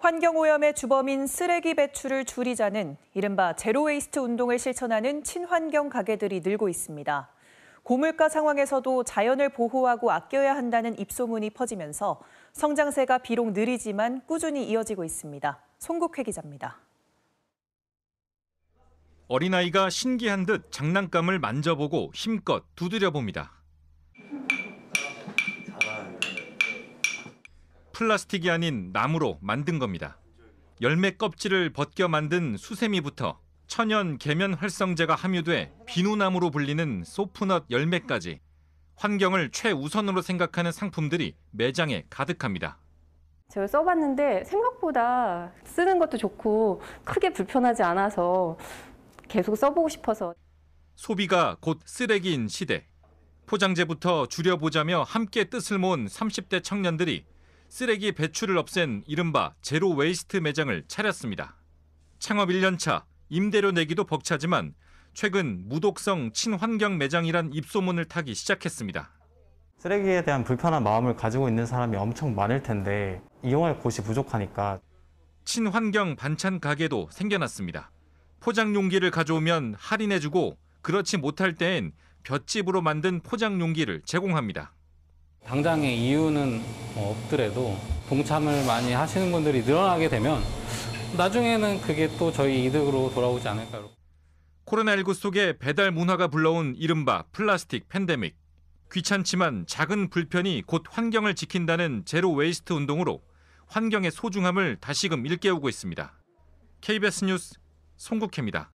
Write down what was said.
환경오염의 주범인 쓰레기 배출을 줄이자는 이른바 제로웨이스트 운동을 실천하는 친환경 가게들이 늘고 있습니다. 고물가 상황에서도 자연을 보호하고 아껴야 한다는 입소문이 퍼지면서 성장세가 비록 느리지만 꾸준히 이어지고 있습니다. 송국회 기자입니다. 어린아이가 신기한 듯 장난감을 만져보고 힘껏 두드려봅니다. 플라스틱이 아닌 나무로 만든 겁니다. 열매 껍질을 벗겨 만든 수세미부터 천연 계면 활성제가 함유돼 비누나무로 불리는 소프넛 열매까지 환경을 최우선으로 생각하는 상품들이 매장에 가득합니다. 제가 써봤는데 생각보다 쓰는 것도 좋고 크게 불편하지 않아서 계속 써보고 싶어서. 소비가 곧 쓰레기인 시대. 포장재부터 줄여보자며 함께 뜻을 모은 30대 청년들이 쓰레기 배출을 없앤 이른바 제로 웨이스트 매장을 차렸습니다. 창업 1년차 임대료 내기도 벅차지만 최근 무독성 친환경 매장이란 입소문을 타기 시작했습니다. 쓰레기에 대한 불편한 마음을 가지고 있는 사람이 엄청 많을 텐데 이용할 곳이 부족하니까 친환경 반찬 가게도 생겨났습니다. 포장 용기를 가져오면 할인해주고 그렇지 못할 때엔 볏짚으로 만든 포장 용기를 제공합니다. 당장의 이유는 뭐 없더라도 동참을 많이 하시는 분들이 늘어나게 되면 나중에는 그게 또 저희 이득으로 돌아오지 않을까. 코로나19 속에 배달 문화가 불러온 이른바 플라스틱 팬데믹. 귀찮지만 작은 불편이 곧 환경을 지킨다는 제로 웨이스트 운동으로 환경의 소중함을 다시금 일깨우고 있습니다. KBS 뉴스 송국혜입니다.